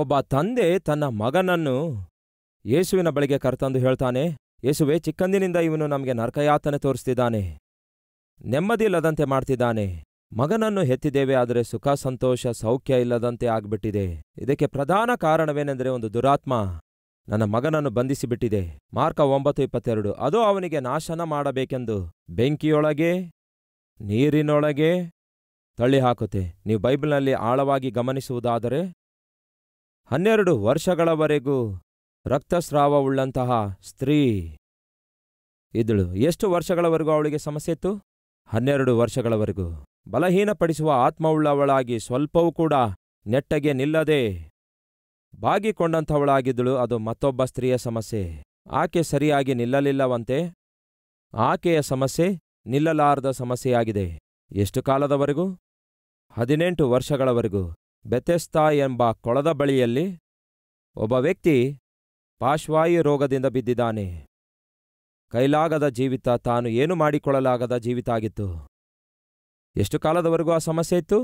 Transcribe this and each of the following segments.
ಒಬ್ಬ ತಂದೆ ತನ್ನ ಮಗನನ್ನು ಯೇಸುವಿನ ಬಳಿಗೆ ಕರ್ತಂದು ಹೇಳ್ತಾನೆ ಯೇಸುವೆ ಚಿಕ್ಕಂದಿನಿಂದ ಇವನು ನಮಗೆ ನರಕಯಾತನೆ ತೋರಿಸ್ತಿದ್ದಾನೆ ಇಲ್ಲದಂತೆ ಮಾಡ್ತಿದ್ದಾನೆ ಮಗನನ್ನು ಹೆತ್ತಿದ್ದೇವೆ ಆದರೆ ಸುಖ ಸಂತೋಷ ಸೌಖ್ಯ ಇಲ್ಲದಂತೆ ಆಗ್ಬಿಟ್ಟಿದೆ ಇದಕ್ಕೆ ಪ್ರಧಾನ ಕಾರಣವೇನೆಂದರೆ ಒಂದು ದುರಾತ್ಮ ನನ್ನ ಮಗನನ್ನು ಬಂಧಿಸಿಬಿಟ್ಟಿದೆ ಮಾರ್ಕ ಒಂಬತ್ತು ಇಪ್ಪತ್ತೆರಡು ಅದು ಅವನಿಗೆ ನಾಶನ ಮಾಡಬೇಕೆಂದು ಬೆಂಕಿಯೊಳಗೆ ನೀರಿನೊಳಗೆ ತಳ್ಳಿಹಾಕುತ್ತೆ ನೀವು ಬೈಬಲ್ನಲ್ಲಿ ಆಳವಾಗಿ ಗಮನಿಸುವುದಾದರೆ ಹನ್ನೆರಡು ವರ್ಷಗಳವರೆಗೂ ರಕ್ತಸ್ರಾವವುಳ್ಳಂತಹ ಸ್ತ್ರೀ ಇದ್ದಳು ಎಷ್ಟು ವರ್ಷಗಳವರೆಗೂ ಅವಳಿಗೆ ಸಮಸ್ಯೆ ಇತ್ತು ಹನ್ನೆರಡು ವರ್ಷಗಳವರೆಗೂ ಬಲಹೀನಪಡಿಸುವ ಆತ್ಮವುಳ್ಳವಳಾಗಿ ಸ್ವಲ್ಪವೂ ಕೂಡ ನೆಟ್ಟಗೆ ನಿಲ್ಲದೆ ಬಾಗಿಕೊಂಡಂಥವಳಾಗಿದ್ದಳು ಅದು ಮತ್ತೊಬ್ಬ ಸ್ತ್ರೀಯ ಸಮಸ್ಯೆ ಆಕೆ ಸರಿಯಾಗಿ ನಿಲ್ಲಲಿಲ್ಲವಂತೆ ಆಕೆಯ ಸಮಸ್ಯೆ ನಿಲ್ಲಲಾರದ ಸಮಸ್ಯೆಯಾಗಿದೆ ಎಷ್ಟು ಕಾಲದವರೆಗೂ ಹದಿನೆಂಟು ವರ್ಷಗಳವರೆಗೂ ಬೆತೆಸ್ತಾ ಎಂಬ ಕೊಳದ ಬಳಿಯಲ್ಲಿ ಒಬ್ಬ ವ್ಯಕ್ತಿ ಪಾಶ್ವಾಯು ರೋಗದಿಂದ ಬಿದ್ದಿದ್ದಾನೆ ಕೈಲಾಗದ ಜೀವಿತ ತಾನು ಏನು ಮಾಡಿಕೊಳ್ಳಲಾಗದ ಜೀವಿತ ಆಗಿತ್ತು ಎಷ್ಟು ಕಾಲದವರೆಗೂ ಆ ಸಮಸ್ಯೆ ಇತ್ತು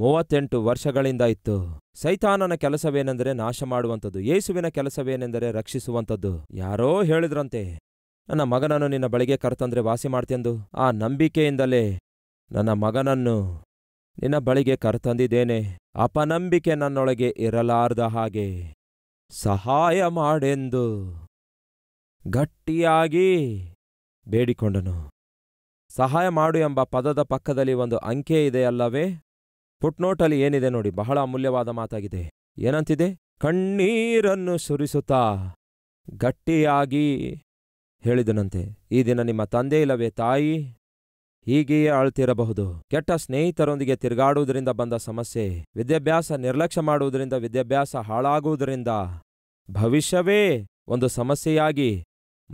ಮೂವತ್ತೆಂಟು ವರ್ಷಗಳಿಂದ ಇತ್ತು ಸೈತಾನನ ಕೆಲಸವೇನೆಂದರೆ ನಾಶ ಮಾಡುವಂಥದ್ದು ಯೇಸುವಿನ ಕೆಲಸವೇನೆಂದರೆ ರಕ್ಷಿಸುವಂಥದ್ದು ಯಾರೋ ಹೇಳಿದ್ರಂತೆ ನನ್ನ ಮಗನನ್ನು ನಿನ್ನ ಬಳಿಗೆ ಕರೆತಂದ್ರೆ ವಾಸಿ ಮಾಡ್ತೆಂದು ಆ ನಂಬಿಕೆಯಿಂದಲೇ ನನ್ನ ಮಗನನ್ನು ನಿನ್ನ ಬಳಿಗೆ ಕರೆತಂದಿದ್ದೇನೆ ಅಪನಂಬಿಕೆ ನನ್ನೊಳಗೆ ಇರಲಾರ್ದ ಹಾಗೆ ಸಹಾಯ ಮಾಡೆಂದು ಗಟ್ಟಿಯಾಗಿ ಬೇಡಿಕೊಂಡನು ಸಹಾಯ ಮಾಡು ಎಂಬ ಪದದ ಪಕ್ಕದಲ್ಲಿ ಒಂದು ಅಂಕೆ ಇದೆ ಅಲ್ಲವೇ ಫುಟ್ನೋಟಲ್ಲಿ ಏನಿದೆ ನೋಡಿ ಬಹಳ ಅಮೂಲ್ಯವಾದ ಮಾತಾಗಿದೆ ಏನಂತಿದೆ ಕಣ್ಣೀರನ್ನು ಸುರಿಸುತ್ತಾ ಗಟ್ಟಿಯಾಗಿ ಹೇಳಿದನಂತೆ ಈ ದಿನ ನಿಮ್ಮ ತಂದೆ ಇಲ್ಲವೇ ತಾಯಿ ಹೀಗೆಯೇ ಅಳ್ತಿರಬಹುದು ಕೆಟ್ಟ ಸ್ನೇಹಿತರೊಂದಿಗೆ ತಿರುಗಾಡುವುದರಿಂದ ಬಂದ ಸಮಸ್ಯೆ ವಿದ್ಯಾಭ್ಯಾಸ ನಿರ್ಲಕ್ಷ್ಯ ಮಾಡುವುದರಿಂದ ವಿದ್ಯಾಭ್ಯಾಸ ಹಾಳಾಗುವುದರಿಂದ ಭವಿಷ್ಯವೇ ಒಂದು ಸಮಸ್ಯೆಯಾಗಿ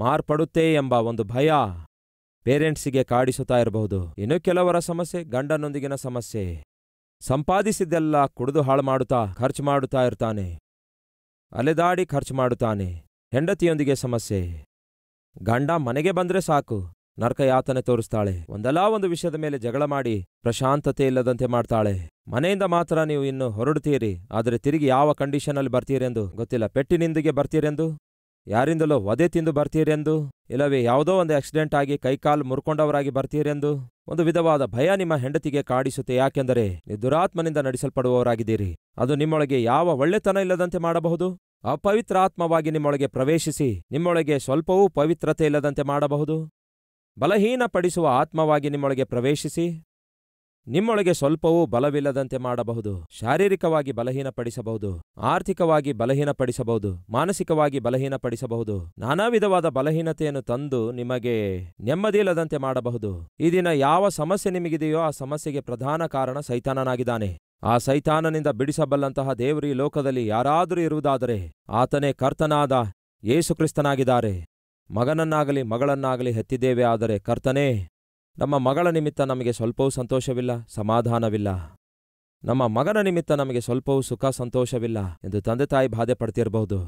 ಮಾರ್ಪಡುತ್ತೆ ಎಂಬ ಒಂದು ಭಯ ಪೇರೆಂಟ್ಸಿಗೆ ಕಾಡಿಸುತ್ತಾ ಇರಬಹುದು ಇನ್ನು ಕೆಲವರ ಸಮಸ್ಯೆ ಗಂಡನೊಂದಿಗಿನ ಸಮಸ್ಯೆ ಸಂಪಾದಿಸಿದ್ದೆಲ್ಲ ಕುಡಿದು ಹಾಳು ಮಾಡುತ್ತಾ ಖರ್ಚು ಮಾಡುತ್ತಾ ಇರ್ತಾನೆ ಅಲೆದಾಡಿ ಖರ್ಚು ಮಾಡುತ್ತಾನೆ ಹೆಂಡತಿಯೊಂದಿಗೆ ಸಮಸ್ಯೆ ಗಂಡ ಮನೆಗೆ ಬಂದ್ರೆ ಸಾಕು ನರ್ಕಯಾತನೆ ತೋರಿಸ್ತಾಳೆ ಒಂದಲ್ಲಾ ಒಂದು ವಿಷಯದ ಮೇಲೆ ಜಗಳ ಮಾಡಿ ಪ್ರಶಾಂತತೆ ಇಲ್ಲದಂತೆ ಮಾಡ್ತಾಳೆ ಮನೆಯಿಂದ ಮಾತ್ರ ನೀವು ಇನ್ನು ಹೊರಡ್ತೀರಿ ಆದರೆ ತಿರುಗಿ ಯಾವ ಕಂಡೀಷನಲ್ಲಿ ಬರ್ತೀರೆಂದು ಗೊತ್ತಿಲ್ಲ ಪೆಟ್ಟಿನಿಂದಿಗೆ ಬರ್ತೀರೆಂದು ಯಾರಿಂದಲೋ ವಧೆ ತಿಂದು ಬರ್ತೀರೆಂದು ಇಲ್ಲವೇ ಯಾವುದೋ ಒಂದು ಆಕ್ಸಿಡೆಂಟ್ ಆಗಿ ಕೈಕಾಲು ಮುರ್ಕೊಂಡವರಾಗಿ ಬರ್ತೀರೆಂದು ಒಂದು ವಿಧವಾದ ಭಯ ನಿಮ್ಮ ಹೆಂಡತಿಗೆ ಕಾಡಿಸುತ್ತೆ ಯಾಕೆಂದರೆ ನೀವು ದುರಾತ್ಮನಿಂದ ನಡೆಸಲ್ಪಡುವವರಾಗಿದ್ದೀರಿ ಅದು ನಿಮ್ಮೊಳಗೆ ಯಾವ ಒಳ್ಳೆತನ ಇಲ್ಲದಂತೆ ಮಾಡಬಹುದು ಅಪವಿತ್ರಾತ್ಮವಾಗಿ ನಿಮ್ಮೊಳಗೆ ಪ್ರವೇಶಿಸಿ ನಿಮ್ಮೊಳಗೆ ಸ್ವಲ್ಪವೂ ಪವಿತ್ರತೆ ಇಲ್ಲದಂತೆ ಮಾಡಬಹುದು ಬಲಹೀನಪಡಿಸುವ ಆತ್ಮವಾಗಿ ನಿಮ್ಮೊಳಗೆ ಪ್ರವೇಶಿಸಿ ನಿಮ್ಮೊಳಗೆ ಸ್ವಲ್ಪವೂ ಬಲವಿಲ್ಲದಂತೆ ಮಾಡಬಹುದು ಶಾರೀರಿಕವಾಗಿ ಬಲಹೀನಪಡಿಸಬಹುದು ಆರ್ಥಿಕವಾಗಿ ಬಲಹೀನಪಡಿಸಬಹುದು ಮಾನಸಿಕವಾಗಿ ಬಲಹೀನಪಡಿಸಬಹುದು ನಾನಾ ವಿಧವಾದ ಬಲಹೀನತೆಯನ್ನು ತಂದು ನಿಮಗೆ ನೆಮ್ಮದಿಯಿಲ್ಲದಂತೆ ಮಾಡಬಹುದು ಈ ದಿನ ಯಾವ ಸಮಸ್ಯೆ ನಿಮಗಿದೆಯೋ ಆ ಸಮಸ್ಯೆಗೆ ಪ್ರಧಾನ ಕಾರಣ ಸೈತಾನನಾಗಿದ್ದಾನೆ ಆ ಸೈತಾನನಿಂದ ಬಿಡಿಸಬಲ್ಲಂತಹ ದೇವ್ರೀ ಲೋಕದಲ್ಲಿ ಯಾರಾದರೂ ಇರುವುದಾದರೆ ಆತನೇ ಕರ್ತನಾದ ಯೇಸುಕ್ರಿಸ್ತನಾಗಿದ್ದಾರೆ ಮಗನನ್ನಾಗಲಿ ಮಗಳನ್ನಾಗಲಿ ಹೆತ್ತಿದ್ದೇವೆ ಆದರೆ ಕರ್ತನೇ ನಮ್ಮ ಮಗಳ ನಿಮಿತ್ತ ನಮಗೆ ಸ್ವಲ್ಪವೂ ಸಂತೋಷವಿಲ್ಲ ಸಮಾಧಾನವಿಲ್ಲ ನಮ್ಮ ಮಗನ ನಿಮಿತ್ತ ನಮಗೆ ಸ್ವಲ್ಪವೂ ಸುಖ ಸಂತೋಷವಿಲ್ಲ ಎಂದು ತಂದೆ ತಾಯಿ ಬಾಧೆ ಪಡ್ತಿರಬಹುದು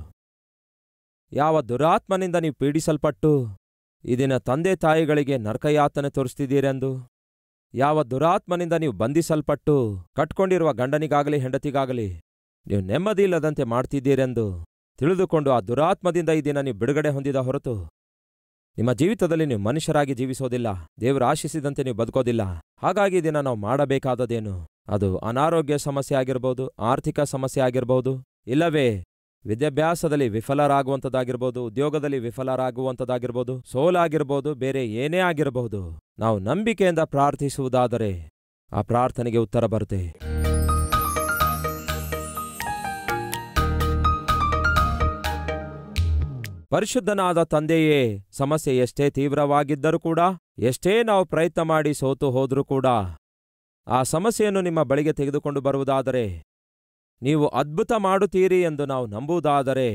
ಯಾವ ದುರಾತ್ಮನಿಂದ ನೀವು ಪೀಡಿಸಲ್ಪಟ್ಟು ಇದಿನ ತಂದೆ ತಾಯಿಗಳಿಗೆ ನರಕಯಾತನೆ ತೋರಿಸ್ತಿದ್ದೀರೆಂದು ಯಾವ ದುರಾತ್ಮನಿಂದ ನೀವು ಬಂಧಿಸಲ್ಪಟ್ಟು ಕಟ್ಕೊಂಡಿರುವ ಗಂಡನಿಗಾಗಲಿ ಹೆಂಡತಿಗಾಗಲಿ ನೀವು ನೆಮ್ಮದಿ ಇಲ್ಲದಂತೆ ಮಾಡ್ತಿದ್ದೀರೆಂದು ತಿಳಿದುಕೊಂಡು ಆ ದುರಾತ್ಮದಿಂದ ಈ ದಿನ ನೀವು ಬಿಡುಗಡೆ ಹೊಂದಿದ ಹೊರತು ನಿಮ್ಮ ಜೀವಿತದಲ್ಲಿ ನೀವು ಮನುಷ್ಯರಾಗಿ ಜೀವಿಸೋದಿಲ್ಲ ದೇವರು ಆಶಿಸಿದಂತೆ ನೀವು ಬದುಕೋದಿಲ್ಲ ಹಾಗಾಗಿ ದಿನ ನಾವು ಮಾಡಬೇಕಾದದೇನು ಅದು ಅನಾರೋಗ್ಯ ಸಮಸ್ಯೆ ಆಗಿರ್ಬೋದು ಆರ್ಥಿಕ ಸಮಸ್ಯೆ ಆಗಿರ್ಬೋದು ಇಲ್ಲವೇ ವಿದ್ಯಾಭ್ಯಾಸದಲ್ಲಿ ವಿಫಲರಾಗುವಂಥದ್ದಾಗಿರ್ಬೋದು ಉದ್ಯೋಗದಲ್ಲಿ ವಿಫಲರಾಗುವಂಥದ್ದಾಗಿರ್ಬೋದು ಸೋಲಾಗಿರ್ಬೋದು ಬೇರೆ ಏನೇ ಆಗಿರಬಹುದು ನಾವು ನಂಬಿಕೆಯಿಂದ ಪ್ರಾರ್ಥಿಸುವುದಾದರೆ ಆ ಪ್ರಾರ್ಥನೆಗೆ ಉತ್ತರ ಬರುತ್ತೆ ಪರಿಶುದ್ಧನಾದ ತಂದೆಯೇ ಸಮಸ್ಯೆ ಎಷ್ಟೇ ತೀವ್ರವಾಗಿದ್ದರೂ ಕೂಡ ಎಷ್ಟೇ ನಾವು ಪ್ರಯತ್ನ ಮಾಡಿ ಸೋತು ಹೋದರೂ ಕೂಡ ಆ ಸಮಸ್ಯೆಯನ್ನು ನಿಮ್ಮ ಬಳಿಗೆ ತೆಗೆದುಕೊಂಡು ಬರುವುದಾದರೆ ನೀವು ಅದ್ಭುತ ಮಾಡುತ್ತೀರಿ ಎಂದು ನಾವು ನಂಬುವುದಾದರೆ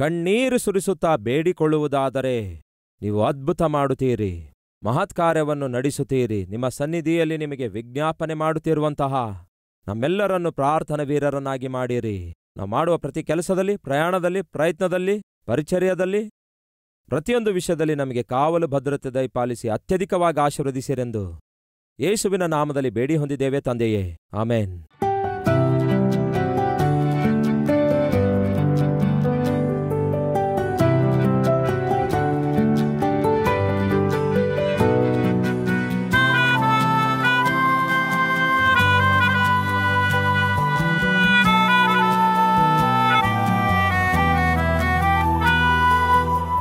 ಕಣ್ಣೀರು ಸುರಿಸುತ್ತಾ ಬೇಡಿಕೊಳ್ಳುವುದಾದರೆ ನೀವು ಅದ್ಭುತ ಮಾಡುತ್ತೀರಿ ಮಹತ್ಕಾರ್ಯವನ್ನು ನಡೆಸುತ್ತೀರಿ ನಿಮ್ಮ ಸನ್ನಿಧಿಯಲ್ಲಿ ನಿಮಗೆ ವಿಜ್ಞಾಪನೆ ಮಾಡುತ್ತಿರುವಂತಹ ನಮ್ಮೆಲ್ಲರನ್ನು ಪ್ರಾರ್ಥನಾ ವೀರರನ್ನಾಗಿ ಮಾಡಿರಿ ನಾವು ಮಾಡುವ ಪ್ರತಿ ಕೆಲಸದಲ್ಲಿ ಪ್ರಯಾಣದಲ್ಲಿ ಪ್ರಯತ್ನದಲ್ಲಿ ಪರಿಚರ್ಯದಲ್ಲಿ ಪ್ರತಿಯೊಂದು ವಿಷಯದಲ್ಲಿ ನಮಗೆ ಕಾವಲು ಭದ್ರತೆ ದಯಪಾಲಿಸಿ ಅತ್ಯಧಿಕವಾಗಿ ಆಶೀರ್ವದಿಸಿರೆಂದು ಯೇಸುವಿನ ನಾಮದಲ್ಲಿ ಬೇಡಿ ಹೊಂದಿದ್ದೇವೆ ತಂದೆಯೇ ಆಮೇನ್